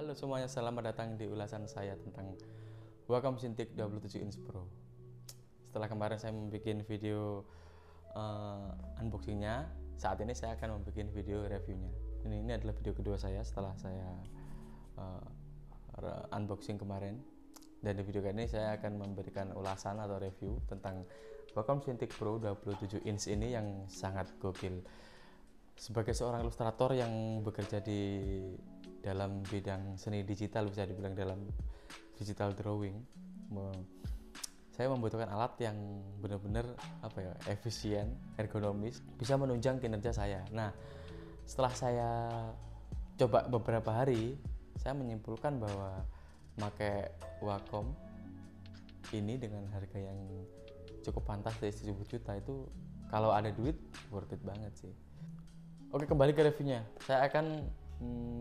Halo semuanya, selamat datang di ulasan saya tentang Wacom Cintiq 27 inch Pro. Setelah kemarin saya membuat video uh, unboxingnya, saat ini saya akan membuat video reviewnya. Ini ini adalah video kedua saya setelah saya uh, unboxing kemarin. Dan di video kali ini saya akan memberikan ulasan atau review tentang Wacom Cintiq Pro 27 inch ini yang sangat gokil. Sebagai seorang ilustrator yang bekerja di dalam bidang seni digital bisa dibilang dalam digital drawing saya membutuhkan alat yang benar-benar apa ya efisien ergonomis bisa menunjang kinerja saya nah setelah saya coba beberapa hari saya menyimpulkan bahwa pakai Wacom ini dengan harga yang cukup pantas dari 70 juta itu kalau ada duit worth it banget sih oke kembali ke reviewnya saya akan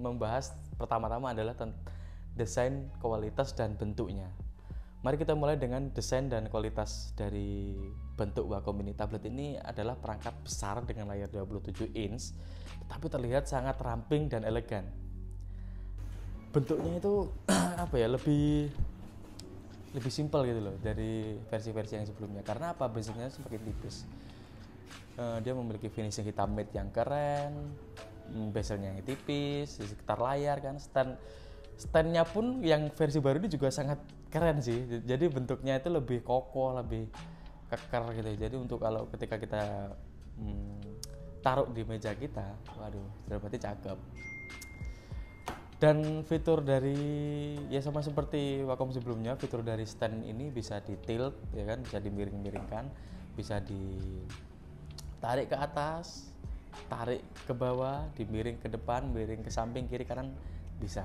membahas pertama-tama adalah desain kualitas dan bentuknya. Mari kita mulai dengan desain dan kualitas dari bentuk Wacom Mini Tablet ini adalah perangkat besar dengan layar 27 inch, tetapi terlihat sangat ramping dan elegan. Bentuknya itu apa ya lebih lebih simpel gitu loh dari versi-versi yang sebelumnya. Karena apa? Basicnya semakin tipis. Uh, dia memiliki finishing hitam matte yang keren, bezelnya yang tipis di sekitar layar kan stand standnya pun yang versi baru ini juga sangat keren sih jadi bentuknya itu lebih kokoh lebih keker gitu jadi untuk kalau ketika kita hmm, taruh di meja kita waduh sudah berarti cakep dan fitur dari ya sama seperti Wacom sebelumnya fitur dari stand ini bisa di tilt ya kan bisa dimiring-miringkan bisa ditarik ke atas tarik ke bawah, dimiring ke depan, miring ke samping, kiri kanan bisa.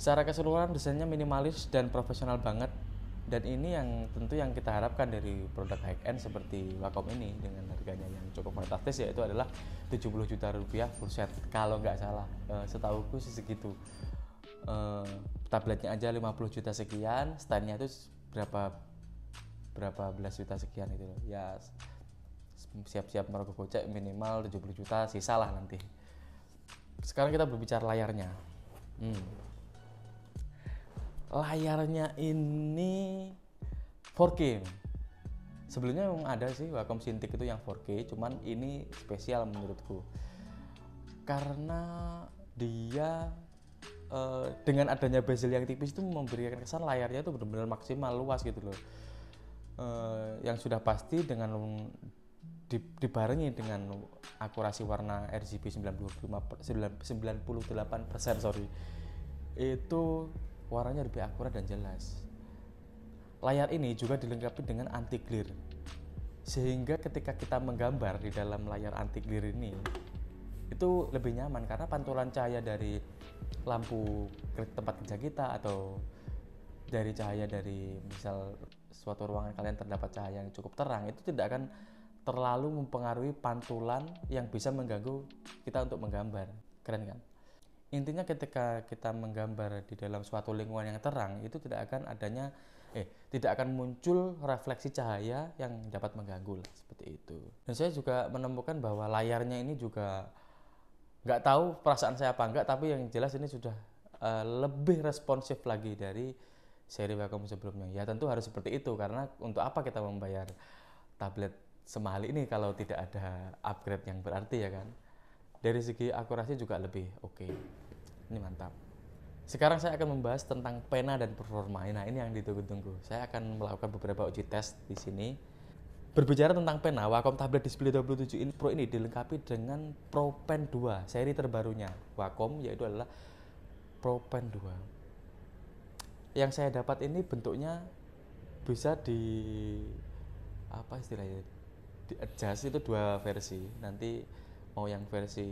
Secara keseluruhan desainnya minimalis dan profesional banget dan ini yang tentu yang kita harapkan dari produk high end seperti Wacom ini dengan harganya yang cukup fantastis yaitu adalah 70 juta rupiah full set kalau nggak salah eh, setahuku sih segitu eh, tabletnya aja 50 juta sekian standnya itu berapa berapa belas juta sekian itu loh ya siap-siap merogoh kocek minimal 70 juta sisa lah nanti sekarang kita berbicara layarnya hmm. layarnya ini 4K sebelumnya memang ada sih Wacom Cintiq itu yang 4K cuman ini spesial menurutku karena dia Uh, dengan adanya bezel yang tipis itu memberikan kesan layarnya itu benar-benar maksimal luas gitu loh. Uh, yang sudah pasti dengan dibarengi dengan akurasi warna RGB 98 sorry itu warnanya lebih akurat dan jelas layar ini juga dilengkapi dengan anti glare sehingga ketika kita menggambar di dalam layar anti glare ini itu lebih nyaman karena pantulan cahaya dari lampu tempat kerja kita atau dari cahaya dari misal suatu ruangan kalian terdapat cahaya yang cukup terang itu tidak akan terlalu mempengaruhi pantulan yang bisa mengganggu kita untuk menggambar. Keren kan? Intinya ketika kita menggambar di dalam suatu lingkungan yang terang itu tidak akan adanya eh tidak akan muncul refleksi cahaya yang dapat mengganggu lah seperti itu. Dan saya juga menemukan bahwa layarnya ini juga nggak tahu perasaan saya apa enggak tapi yang jelas ini sudah uh, lebih responsif lagi dari seri Wacom sebelumnya. Ya tentu harus seperti itu karena untuk apa kita membayar tablet semahal ini kalau tidak ada upgrade yang berarti ya kan dari segi akurasi juga lebih oke okay. ini mantap sekarang saya akan membahas tentang pena dan performa nah ini yang ditunggu-tunggu saya akan melakukan beberapa uji tes di sini berbicara tentang pena Wacom tablet display 27 inch Pro ini dilengkapi dengan Pro Pen 2 seri terbarunya Wacom yaitu adalah Pro Pen 2 yang saya dapat ini bentuknya bisa di apa istilahnya di adjust itu dua versi nanti mau yang versi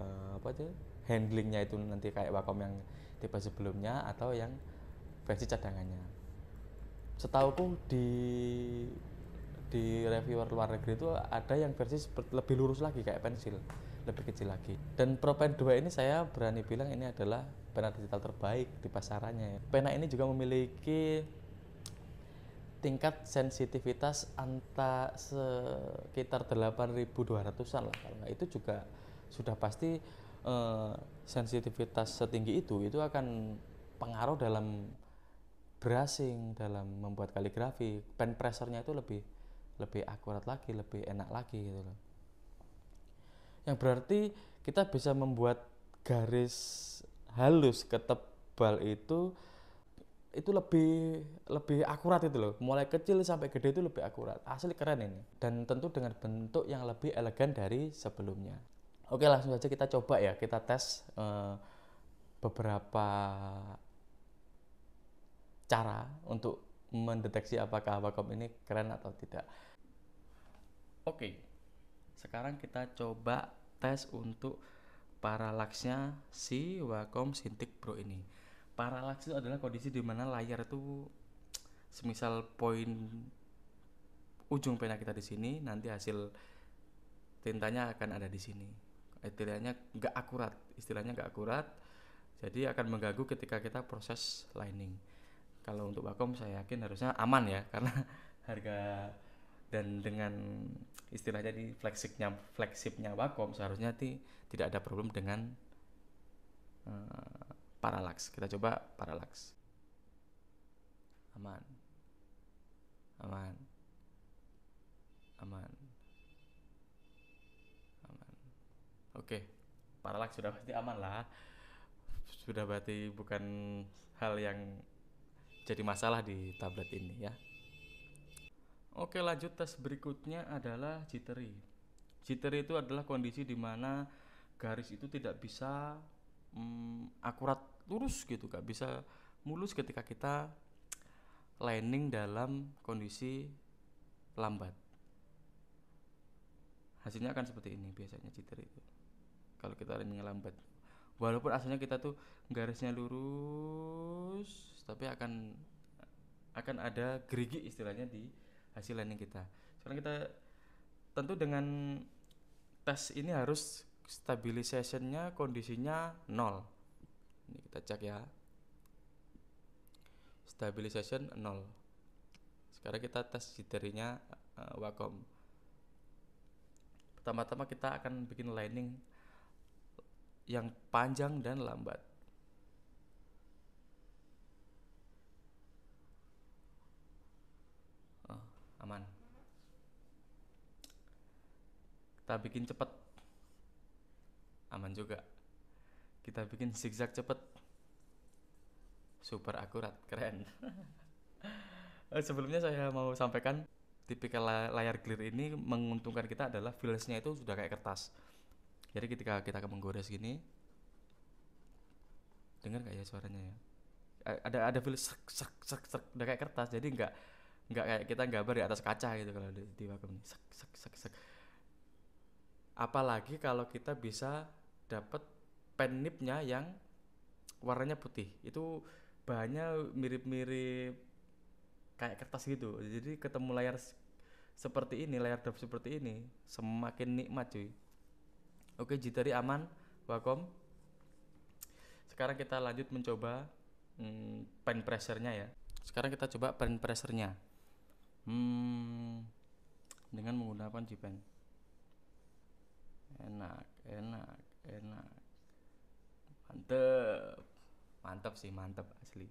uh, apa aja handlingnya itu nanti kayak Wacom yang tipe sebelumnya atau yang versi cadangannya setauku di di reviewer luar negeri itu ada yang versi lebih lurus lagi kayak pensil lebih kecil lagi dan Pro Pen 2 ini saya berani bilang ini adalah pena digital terbaik di pasarannya ya. pena ini juga memiliki tingkat sensitivitas anta sekitar 8.200-an lah kalau nggak itu juga sudah pasti eh, sensitivitas setinggi itu itu akan pengaruh dalam brushing dalam membuat kaligrafi pen pressernya itu lebih lebih akurat lagi lebih enak lagi gitu loh yang berarti kita bisa membuat garis halus ketebal itu itu lebih lebih akurat itu loh mulai kecil sampai gede itu lebih akurat asli keren ini dan tentu dengan bentuk yang lebih elegan dari sebelumnya oke langsung saja kita coba ya kita tes uh, beberapa cara untuk mendeteksi apakah Wacom ini keren atau tidak oke sekarang kita coba tes untuk paralaksnya si Wacom Cintiq Pro ini Paralaks itu adalah kondisi di mana layar itu semisal poin ujung pena kita di sini, nanti hasil tintanya akan ada di sini. Istilahnya nggak akurat, istilahnya nggak akurat. Jadi akan mengganggu ketika kita proses lining. Kalau untuk vakum saya yakin harusnya aman ya karena harga dan dengan istilahnya di flagshipnya flagshipnya Wacom seharusnya ti, tidak ada problem dengan eh, parallax. Kita coba parallax. Aman. Aman. Aman. Aman. Oke. Parallax sudah pasti aman lah. Sudah berarti bukan hal yang jadi masalah di tablet ini ya. Oke, lanjut tes berikutnya adalah jittery. Jittery itu adalah kondisi di mana garis itu tidak bisa mm, akurat lurus gitu gak bisa mulus ketika kita landing dalam kondisi lambat hasilnya akan seperti ini biasanya citer itu kalau kita landing lambat walaupun aslinya kita tuh garisnya lurus tapi akan akan ada gerigi istilahnya di hasil landing kita sekarang kita tentu dengan tes ini harus stabilizationnya kondisinya nol ini kita cek ya stabilization nol sekarang kita tes jitterinya uh, eh, Wacom pertama-tama kita akan bikin lining yang panjang dan lambat oh, aman kita bikin cepat aman juga kita bikin zigzag cepet super akurat keren eh, sebelumnya saya mau sampaikan tipikal layar clear ini menguntungkan kita adalah filesnya itu sudah kayak kertas jadi ketika kita akan menggores gini dengar gak ya suaranya ya ada ada files sek sek sek sek udah kayak kertas jadi nggak nggak kayak kita gambar di atas kaca gitu kalau di, di ini sek sek sek sek apalagi kalau kita bisa dapat penipnya yang warnanya putih itu bahannya mirip-mirip kayak kertas gitu jadi ketemu layar seperti ini layar drop seperti ini semakin nikmat cuy oke jittery aman Wacom sekarang kita lanjut mencoba hmm, pen pressernya ya sekarang kita coba pen pressernya hmm, dengan menggunakan g enak enak enak mantep mantep sih mantep asli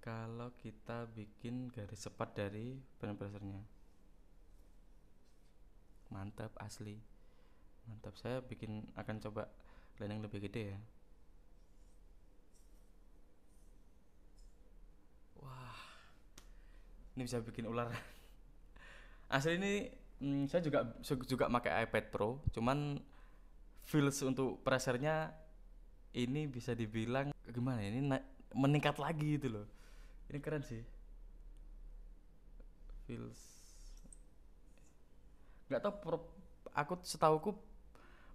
kalau kita bikin garis cepat dari bahan browsernya mantap asli mantap saya bikin akan coba lain yang lebih gede ya wah ini bisa bikin ular asli ini hmm, saya juga juga pakai iPad Pro cuman feels untuk pressernya ini bisa dibilang gimana ya, ini meningkat lagi gitu loh ini keren sih feels nggak tau pro, aku setauku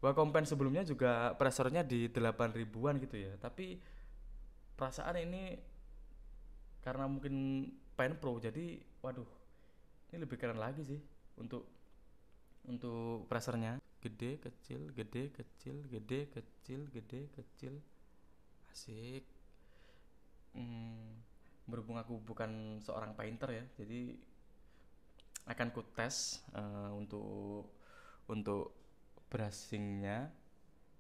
Wacompen sebelumnya juga pressernya di 8 ribuan gitu ya tapi perasaan ini karena mungkin pen pro jadi waduh ini lebih keren lagi sih untuk untuk pressernya gede kecil gede kecil gede kecil gede kecil asik hmm, berhubung aku bukan seorang painter ya jadi akan ku tes uh, untuk untuk brushingnya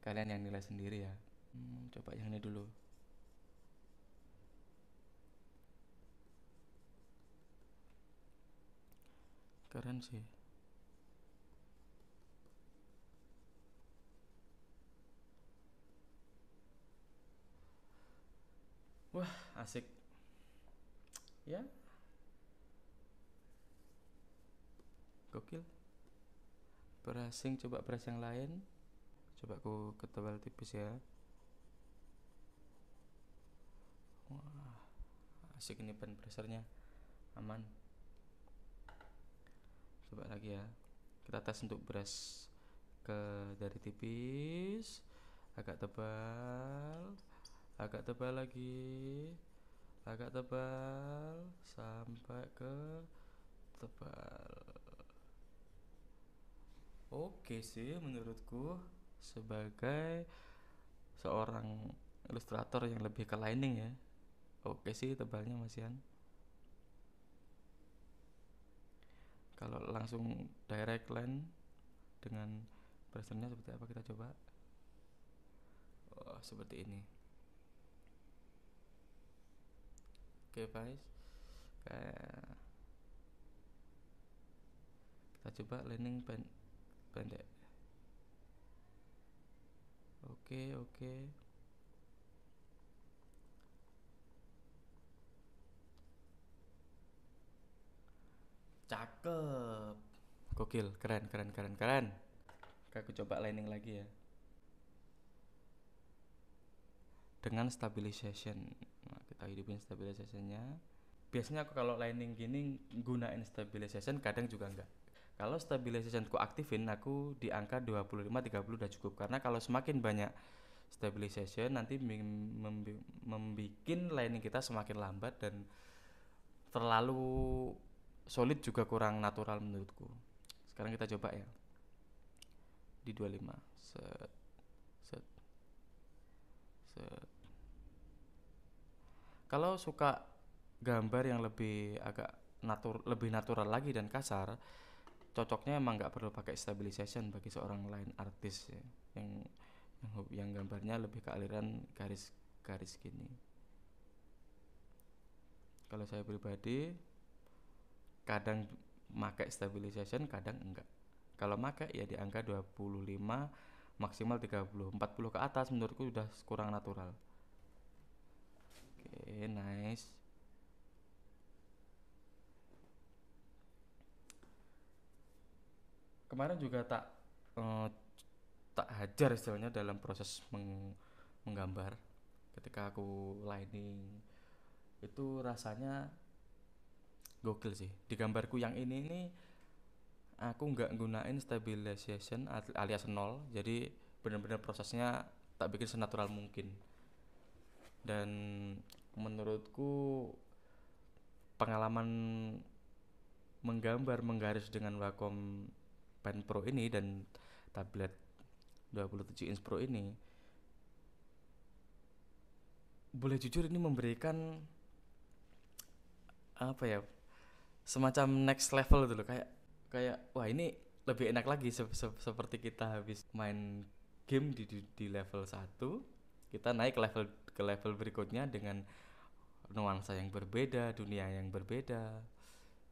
kalian yang nilai sendiri ya hmm, coba yang ini dulu keren sih wah asik ya gokil pressing coba beras yang lain coba aku ketebal tipis ya wah asik ini pen pressernya aman coba lagi ya kita tes untuk brush ke dari tipis agak tebal agak tebal lagi agak tebal sampai ke tebal oke sih menurutku sebagai seorang ilustrator yang lebih ke lining ya oke sih tebalnya masihan kalau langsung direct line dengan browsernya seperti apa kita coba oh, seperti ini oke okay, guys okay. kita coba landing pendek oke okay, oke okay. Cakep. Gokil, keren, keren, keren, keren. Aku coba lining lagi ya. Dengan stabilization. Nah, kita hidupin stabilizationnya. Biasanya aku kalau lining gini gunain stabilization, kadang juga enggak. Kalau stabilization ku aktifin, aku di angka 25 30 udah cukup karena kalau semakin banyak stabilization nanti membuat lining kita semakin lambat dan terlalu solid juga kurang natural menurutku sekarang kita coba ya di 25 set set set kalau suka gambar yang lebih agak natur lebih natural lagi dan kasar cocoknya emang nggak perlu pakai stabilization bagi seorang lain artis ya yang yang, yang gambarnya lebih ke aliran garis garis gini kalau saya pribadi kadang pakai stabilization kadang enggak kalau pakai ya di angka 25 maksimal 30 40 ke atas menurutku sudah kurang natural oke okay, nice kemarin juga tak eh, tak hajar istilahnya dalam proses meng, menggambar ketika aku lining itu rasanya gokil sih di gambarku yang ini nih aku nggak gunain stabilization alias nol jadi benar-benar prosesnya tak bikin senatural mungkin dan menurutku pengalaman menggambar menggaris dengan Wacom Pen Pro ini dan tablet 27 inch Pro ini boleh jujur ini memberikan apa ya semacam next level dulu gitu kayak kayak wah ini lebih enak lagi se se seperti kita habis main game di di, di level 1 kita naik ke level ke level berikutnya dengan nuansa yang berbeda, dunia yang berbeda.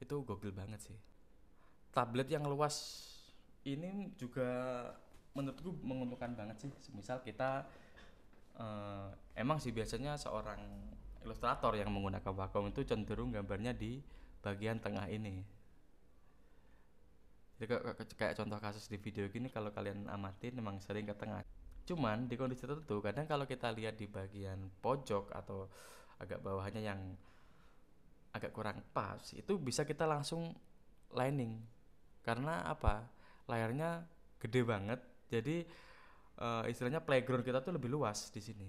Itu gokil banget sih. Tablet yang luas ini juga menurutku menguntungkan banget sih. Misal kita uh, emang sih biasanya seorang ilustrator yang menggunakan Wacom itu cenderung gambarnya di bagian tengah ini jadi kayak contoh kasus di video gini kalau kalian amati memang sering ke tengah cuman di kondisi tertentu kadang kalau kita lihat di bagian pojok atau agak bawahnya yang agak kurang pas itu bisa kita langsung lining karena apa layarnya gede banget jadi uh, istilahnya playground kita tuh lebih luas di sini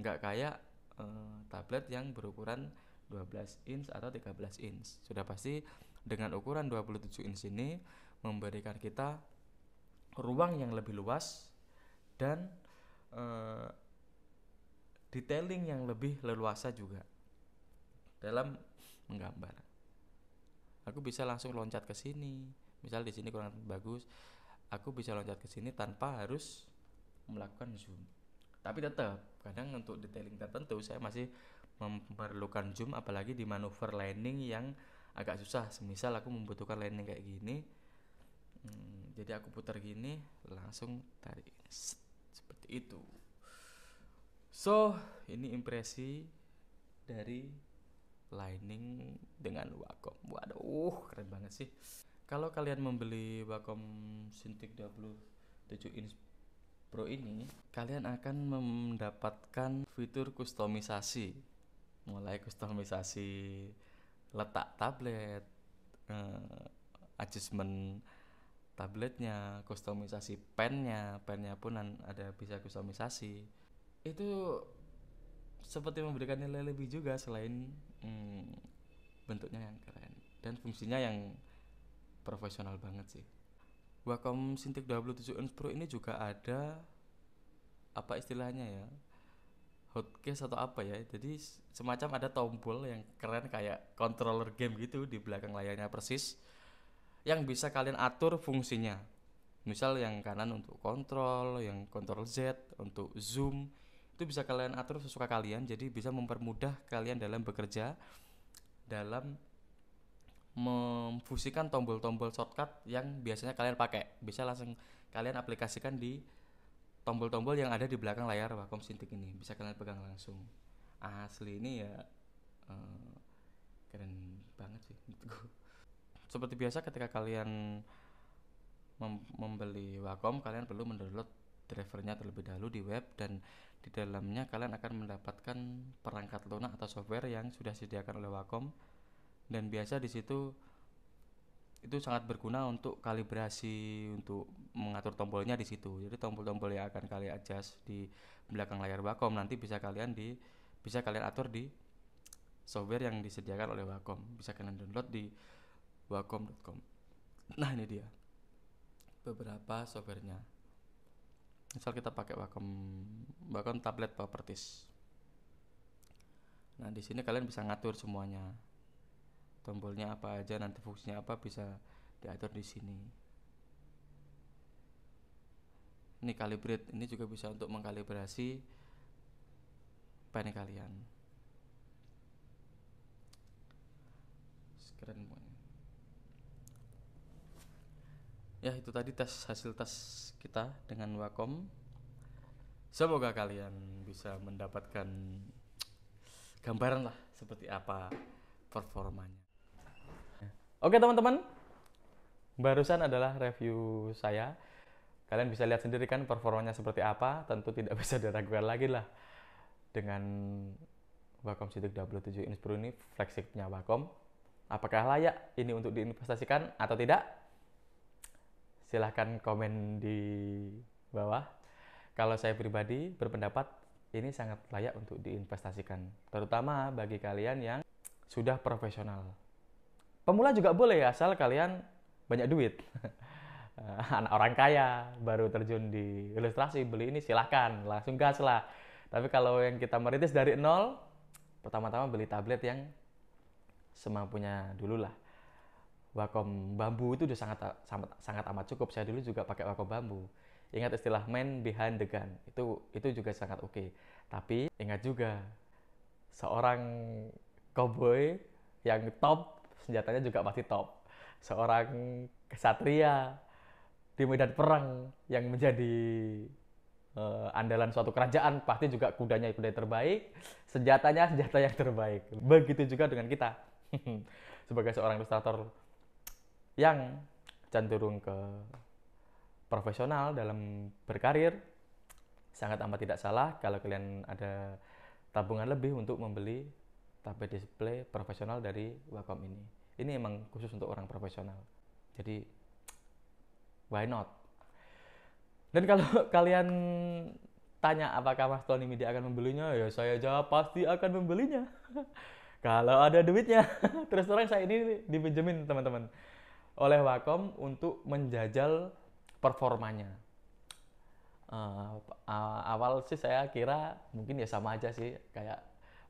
nggak kayak uh, tablet yang berukuran 12 inch atau 13 inch. Sudah pasti dengan ukuran 27 inch ini memberikan kita ruang yang lebih luas dan uh, detailing yang lebih leluasa juga dalam menggambar. Aku bisa langsung loncat ke sini. Misal di sini kurang bagus, aku bisa loncat ke sini tanpa harus melakukan zoom. Tapi tetap kadang untuk detailing tertentu saya masih memerlukan zoom apalagi di manuver landing yang agak susah Misal aku membutuhkan landing kayak gini hmm, jadi aku putar gini langsung tarik seperti itu so ini impresi dari lining dengan Wacom waduh keren banget sih kalau kalian membeli Wacom Cintiq 27 inch Pro ini kalian akan mendapatkan fitur kustomisasi mulai kustomisasi letak tablet eh, adjustment tabletnya kustomisasi pennya pennya pun ada bisa kustomisasi itu seperti memberikan nilai lebih juga selain hmm, bentuknya yang keren dan fungsinya yang profesional banget sih Wacom Cintiq 27 inch Pro ini juga ada apa istilahnya ya hotcase atau apa ya jadi semacam ada tombol yang keren kayak controller game gitu di belakang layarnya persis yang bisa kalian atur fungsinya misal yang kanan untuk kontrol yang kontrol Z untuk zoom itu bisa kalian atur sesuka kalian jadi bisa mempermudah kalian dalam bekerja dalam memfusikan tombol-tombol shortcut yang biasanya kalian pakai bisa langsung kalian aplikasikan di tombol-tombol yang ada di belakang layar Wacom Cintiq ini bisa kalian pegang langsung asli ini ya uh, keren banget sih seperti biasa ketika kalian mem membeli Wacom kalian perlu mendownload drivernya terlebih dahulu di web dan di dalamnya kalian akan mendapatkan perangkat lunak atau software yang sudah disediakan oleh Wacom dan biasa di situ itu sangat berguna untuk kalibrasi untuk mengatur tombolnya di situ. Jadi tombol-tombol yang akan kalian adjust di belakang layar Wacom nanti bisa kalian di bisa kalian atur di software yang disediakan oleh Wacom. Bisa kalian download di wacom.com. Nah, ini dia. Beberapa softwarenya. Misal kita pakai Wacom Wacom Tablet Properties. Nah, di sini kalian bisa ngatur semuanya tombolnya apa aja nanti fungsinya apa bisa diatur di sini ini calibrate ini juga bisa untuk mengkalibrasi pen kalian Sekeren pokoknya ya itu tadi tes hasil tes kita dengan Wacom semoga kalian bisa mendapatkan gambaran lah seperti apa performanya Oke teman-teman, barusan adalah review saya. Kalian bisa lihat sendiri kan performanya seperti apa, tentu tidak bisa diragukan lagi lah. Dengan Wacom Civic W7 ini flagshipnya Wacom. Apakah layak ini untuk diinvestasikan atau tidak? Silahkan komen di bawah. Kalau saya pribadi berpendapat ini sangat layak untuk diinvestasikan, terutama bagi kalian yang sudah profesional Pemula juga boleh ya, asal kalian banyak duit. Anak orang kaya baru terjun di ilustrasi beli ini silahkan langsung gas lah. Tapi kalau yang kita merintis dari nol, pertama-tama beli tablet yang semampunya dulu lah. Wacom bambu itu udah sangat sangat sangat amat cukup. Saya dulu juga pakai Wacom bambu. Ingat istilah man behind the gun. Itu itu juga sangat oke. Okay. Tapi ingat juga seorang cowboy yang top senjatanya juga pasti top. Seorang kesatria di medan perang yang menjadi uh, andalan suatu kerajaan pasti juga kudanya kuda yang terbaik, senjatanya senjata yang terbaik. Begitu juga dengan kita sebagai seorang ilustrator yang cenderung ke profesional dalam berkarir sangat amat tidak salah kalau kalian ada tabungan lebih untuk membeli tablet display profesional dari Wacom ini. Ini emang khusus untuk orang profesional. Jadi why not? Dan kalau kalian tanya apakah Mas Tony Media akan membelinya, ya saya jawab pasti akan membelinya. kalau ada duitnya. Terus terang saya ini dipinjemin teman-teman oleh Wacom untuk menjajal performanya. Uh, awal sih saya kira mungkin ya sama aja sih kayak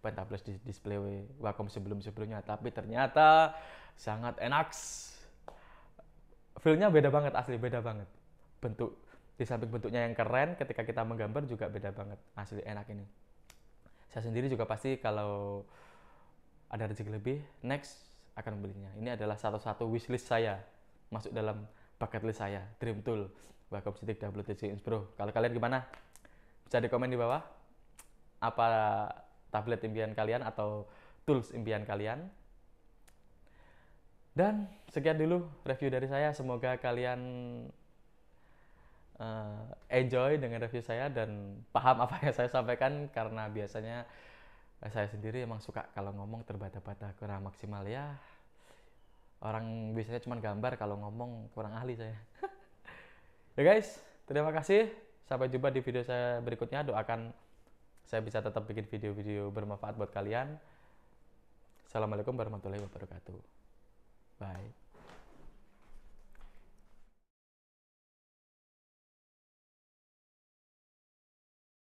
pentablas di display Wacom sebelum-sebelumnya tapi ternyata sangat enak feelnya beda banget asli beda banget bentuk di samping bentuknya yang keren ketika kita menggambar juga beda banget asli enak ini saya sendiri juga pasti kalau ada rezeki lebih next akan membelinya ini adalah satu-satu wishlist saya masuk dalam bucket list saya dream tool Wacom double WTC Inspro kalau kalian gimana bisa di komen di bawah apa tablet impian kalian atau tools impian kalian. Dan sekian dulu review dari saya. Semoga kalian uh, enjoy dengan review saya dan paham apa yang saya sampaikan karena biasanya eh, saya sendiri emang suka kalau ngomong terbata-bata kurang maksimal ya. Orang biasanya cuma gambar kalau ngomong kurang ahli saya. ya guys, terima kasih. Sampai jumpa di video saya berikutnya. Doakan saya bisa tetap bikin video-video bermanfaat buat kalian. Assalamualaikum warahmatullahi wabarakatuh. Bye.